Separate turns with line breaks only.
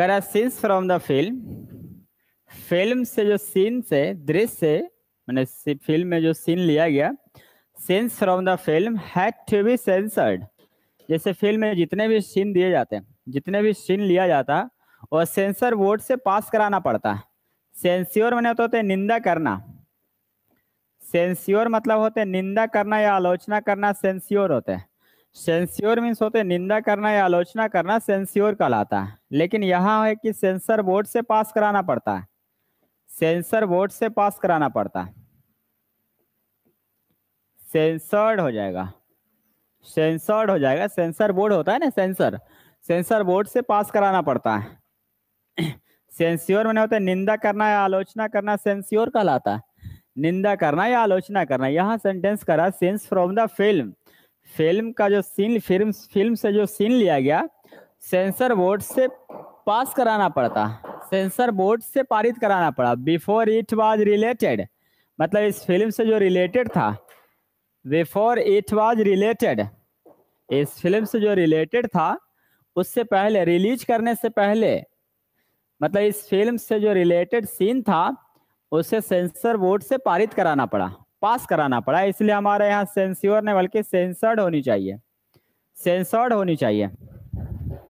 है scenes from the film film से जो सीन्स है दृश्य मैंने फिल्म में जो सीन लिया गया scenes from the film had to be censored जैसे फिल्म में जितने भी सीन दिए जाते हैं जितने भी सीन लिया जाता और सेंसर बोर्ड से पास कराना पड़ता है सेंस्योर मैंने तो होते निंदा करना सेंस्योर मतलब होते निंदा करना या आलोचना करना सेंस्योर होते हैं सेंस्योर मीन्स होते निंदा करना या आलोचना करना सेंस्योर कहलाता है लेकिन यहाँ है कि सेंसर बोर्ड से पास कराना पड़ता है सेंसर बोर्ड से पास कराना पड़ता है सेंसर्ड हो जाएगा सेंसर्ड हो जाएगा सेंसर बोर्ड होता है ना सेंसर सेंसर बोर्ड से पास कराना पड़ता है सेंस्योर मैंने होता है निंदा करना या आलोचना करना सेंस्योर कहलाता है निंदा करना या आलोचना करना यहाँ सेंटेंस करा scenes from the film film का जो सीन फिल्म फिल्म से जो सीन लिया गया सेंसर बोर्ड से पास कराना पड़ता सेंसर बोर्ड से पारित कराना पड़ा बिफोर इट वाज रिलेटेड मतलब इस फिल्म से जो रिलेटेड था बिफोर इट वाज रिलेटेड इस फिल्म से जो रिलेटेड था उससे पहले रिलीज करने से पहले मतलब इस फिल्म से जो रिलेटेड सीन था उसे सेंसर बोर्ड से पारित कराना पड़ा पास कराना पड़ा इसलिए हमारे यहाँ सेंस्योर ने बल्कि सेंसर्ड होनी चाहिए सेंसर्ड होनी चाहिए